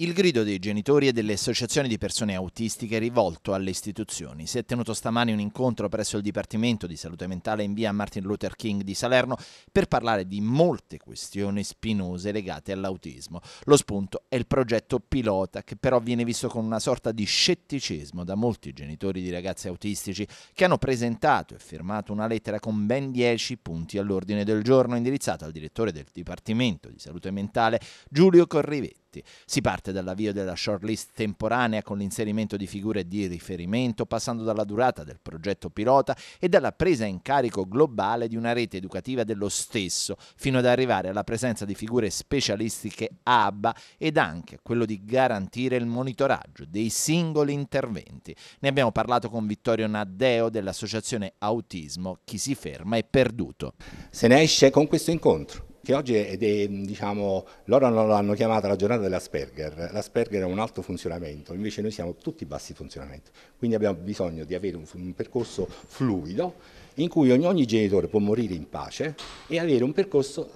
Il grido dei genitori e delle associazioni di persone autistiche rivolto alle istituzioni. Si è tenuto stamani un incontro presso il Dipartimento di Salute Mentale in via Martin Luther King di Salerno per parlare di molte questioni spinose legate all'autismo. Lo spunto è il progetto pilota che però viene visto con una sorta di scetticismo da molti genitori di ragazzi autistici che hanno presentato e firmato una lettera con ben 10 punti all'ordine del giorno indirizzata al direttore del Dipartimento di Salute Mentale Giulio Corrivetti progetti. Si parte dall'avvio della shortlist temporanea con l'inserimento di figure di riferimento, passando dalla durata del progetto pilota e dalla presa in carico globale di una rete educativa dello stesso, fino ad arrivare alla presenza di figure specialistiche ABBA ed anche quello di garantire il monitoraggio dei singoli interventi. Ne abbiamo parlato con Vittorio Naddeo dell'associazione Autismo Chi si ferma è perduto. Se ne esce con questo incontro che oggi è, è, diciamo, loro l'hanno chiamata la giornata dell'Asperger, l'Asperger è un alto funzionamento, invece noi siamo tutti bassi funzionamenti. quindi abbiamo bisogno di avere un, un percorso fluido in cui ogni, ogni genitore può morire in pace e avere un percorso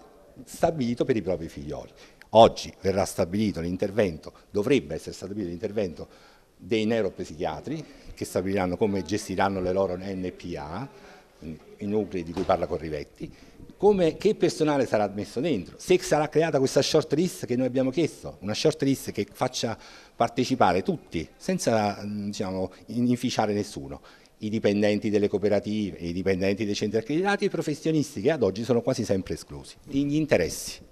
stabilito per i propri figlioli. Oggi verrà stabilito l'intervento, dovrebbe essere stabilito l'intervento dei neuropsichiatri che stabiliranno come gestiranno le loro NPA, i nuclei di cui parla Corrivetti, come, che personale sarà messo dentro, se sarà creata questa short list che noi abbiamo chiesto, una short list che faccia partecipare tutti, senza mm, diciamo, inficiare nessuno, i dipendenti delle cooperative, i dipendenti dei centri accreditati i professionisti che ad oggi sono quasi sempre esclusi. Gli interessi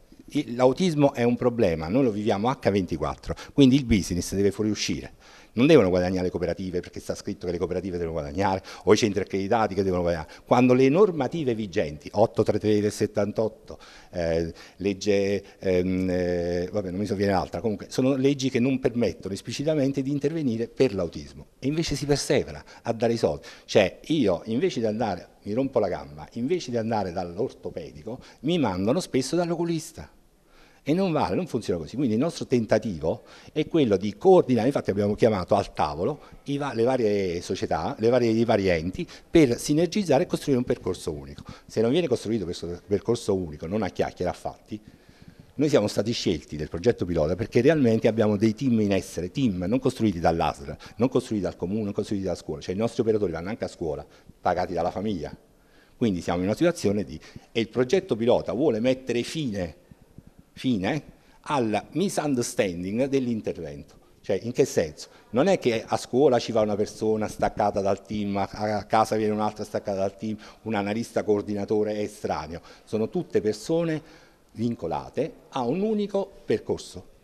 l'autismo è un problema, noi lo viviamo H24, quindi il business deve fuoriuscire. Non devono guadagnare le cooperative perché sta scritto che le cooperative devono guadagnare o i centri accreditati che devono guadagnare. Quando le normative vigenti, 833 del 78, eh, legge, ehm, eh, vabbè non mi sovviene un'altra, comunque sono leggi che non permettono esplicitamente di intervenire per l'autismo e invece si persevera a dare i soldi. Cioè io invece di andare, mi rompo la gamba, invece di andare dall'ortopedico mi mandano spesso dall'oculista. E non vale, non funziona così. Quindi il nostro tentativo è quello di coordinare, infatti abbiamo chiamato al tavolo va, le varie società, le varie, i vari enti, per sinergizzare e costruire un percorso unico. Se non viene costruito questo percorso unico, non a chiacchiere, a fatti, noi siamo stati scelti del progetto pilota perché realmente abbiamo dei team in essere, team non costruiti dall'ASL, non costruiti dal comune, non costruiti dalla scuola, cioè i nostri operatori vanno anche a scuola, pagati dalla famiglia. Quindi siamo in una situazione di... e il progetto pilota vuole mettere fine fine al misunderstanding dell'intervento. Cioè, in che senso? Non è che a scuola ci va una persona staccata dal team, a casa viene un'altra staccata dal team, un analista coordinatore è estraneo. Sono tutte persone vincolate a un unico percorso